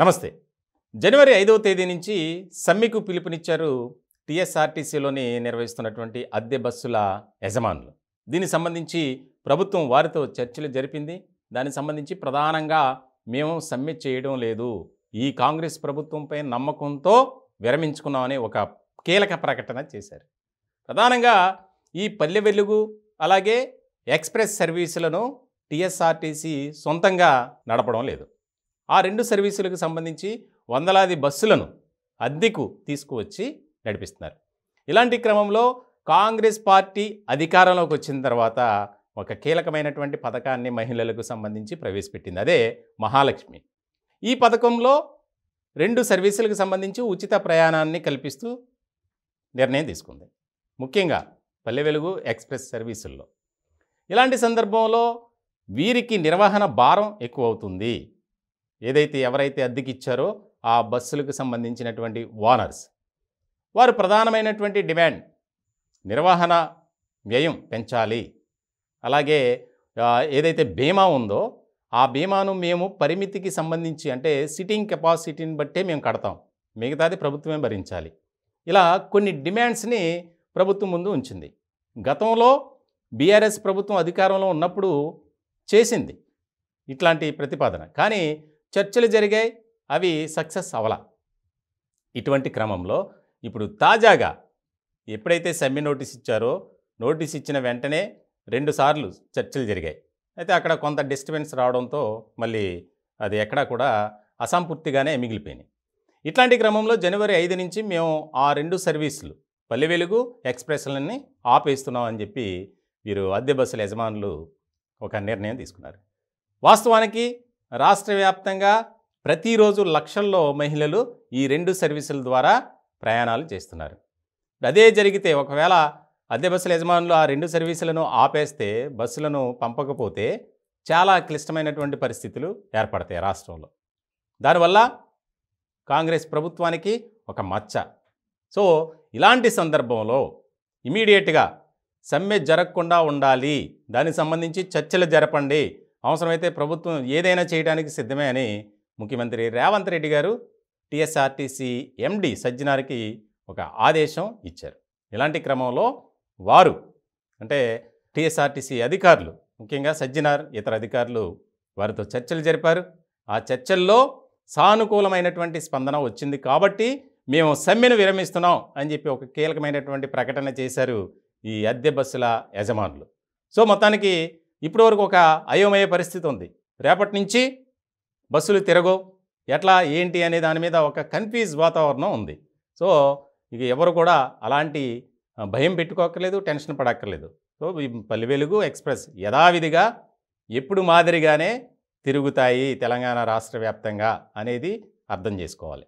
నమస్తే జనవరి ఐదవ తేదీ నుంచి సమ్మెకు పిలుపునిచ్చారు టీఎస్ఆర్టీసీలోని నిర్వహిస్తున్నటువంటి అద్దె బస్సుల యజమానులు దీనికి సంబంధించి ప్రభుత్వం వారితో చర్చలు జరిపింది దానికి సంబంధించి ప్రధానంగా మేము సమ్మె చేయడం లేదు ఈ కాంగ్రెస్ ప్రభుత్వంపై నమ్మకంతో విరమించుకున్నామని ఒక కీలక ప్రకటన చేశారు ప్రధానంగా ఈ పల్లె వెలుగు అలాగే ఎక్స్ప్రెస్ సర్వీసులను టీఎస్ఆర్టీసీ సొంతంగా నడపడం లేదు ఆ రెండు సర్వీసులకు సంబంధించి వందలాది బస్సులను అద్దెకు తీసుకువచ్చి నడిపిస్తున్నారు ఇలాంటి క్రమంలో కాంగ్రెస్ పార్టీ అధికారంలోకి వచ్చిన తర్వాత ఒక కీలకమైనటువంటి పథకాన్ని మహిళలకు సంబంధించి ప్రవేశపెట్టింది అదే మహాలక్ష్మి ఈ పథకంలో రెండు సర్వీసులకు సంబంధించి ఉచిత ప్రయాణాన్ని కల్పిస్తూ నిర్ణయం తీసుకుంది ముఖ్యంగా పల్లె వెలుగు ఎక్స్ప్రెస్ సర్వీసుల్లో ఇలాంటి సందర్భంలో వీరికి నిర్వహణ భారం ఎక్కువ అవుతుంది ఏదైతే ఎవరైతే అద్దెకి ఇచ్చారో ఆ బస్సులకు సంబంధించినటువంటి ఓనర్స్ వారు ప్రధానమైనటువంటి డిమాండ్ నిర్వహణ వ్యయం పెంచాలి అలాగే ఏదైతే బీమా ఉందో ఆ బీమాను మేము పరిమితికి సంబంధించి అంటే సిట్టింగ్ కెపాసిటీని బట్టే మేము కడతాం మిగతాది ప్రభుత్వమే భరించాలి ఇలా కొన్ని డిమాండ్స్ని ప్రభుత్వం ముందు ఉంచింది గతంలో బీఆర్ఎస్ ప్రభుత్వం అధికారంలో ఉన్నప్పుడు చేసింది ఇట్లాంటి ప్రతిపాదన కానీ చర్చలు జరిగాయి అవి సక్సెస్ అవల ఇటువంటి క్రమంలో ఇప్పుడు తాజాగా ఎప్పుడైతే సమ్మె నోటీస్ ఇచ్చారో నోటీస్ ఇచ్చిన వెంటనే రెండుసార్లు చర్చలు జరిగాయి అయితే అక్కడ కొంత డిస్టర్బెన్స్ రావడంతో మళ్ళీ అది ఎక్కడా కూడా అసంపూర్తిగానే మిగిలిపోయినాయి ఇట్లాంటి క్రమంలో జనవరి ఐదు నుంచి మేము ఆ రెండు సర్వీసులు పల్లె వెలుగు ఎక్స్ప్రెస్లన్నీ ఆపేస్తున్నాం అని చెప్పి వీరు అద్దె బస్సుల యజమానులు ఒక నిర్ణయం తీసుకున్నారు వాస్తవానికి రాష్ట్ర వ్యాప్తంగా ప్రతిరోజు లక్షల్లో మహిళలు ఈ రెండు సర్వీసుల ద్వారా ప్రయాణాలు చేస్తున్నారు అదే జరిగితే ఒకవేళ అద్దె బస్సుల యజమానులు ఆ రెండు సర్వీసులను ఆపేస్తే బస్సులను పంపకపోతే చాలా క్లిష్టమైనటువంటి పరిస్థితులు ఏర్పడతాయి రాష్ట్రంలో దానివల్ల కాంగ్రెస్ ప్రభుత్వానికి ఒక మచ్చ సో ఇలాంటి సందర్భంలో ఇమీడియట్గా సమ్మె జరగకుండా ఉండాలి దానికి సంబంధించి చర్చలు జరపండి అవసరమైతే ప్రభుత్వం ఏదైనా చేయడానికి సిద్ధమే అని ముఖ్యమంత్రి రేవంత్ రెడ్డి గారు టీఎస్ఆర్టీసీ ఎండి సజ్జనార్కి ఒక ఆదేశం ఇచ్చారు ఇలాంటి క్రమంలో వారు అంటే టీఎస్ఆర్టీసీ అధికారులు ముఖ్యంగా సజ్జనార్ ఇతర అధికారులు వారితో చర్చలు జరిపారు ఆ చర్చల్లో సానుకూలమైనటువంటి స్పందన వచ్చింది కాబట్టి మేము సమ్మెను విరమిస్తున్నాం అని చెప్పి ఒక కీలకమైనటువంటి ప్రకటన చేశారు ఈ అద్దె బస్సుల యజమానులు సో మొత్తానికి ఇప్పటివరకు వరకు ఒక అయోమయ పరిస్థితి ఉంది రేపటి నుంచి బస్సులు తిరగవు ఎట్లా ఏంటి అనే దాని మీద ఒక కన్ఫ్యూజ్ వాతావరణం ఉంది సో ఇక ఎవరు కూడా అలాంటి భయం పెట్టుకోక్కర్లేదు టెన్షన్ పడక్కర్లేదు సో వెలుగు ఎక్స్ప్రెస్ యథావిధిగా ఎప్పుడు మాదిరిగానే తిరుగుతాయి తెలంగాణ రాష్ట్ర వ్యాప్తంగా అనేది అర్థం చేసుకోవాలి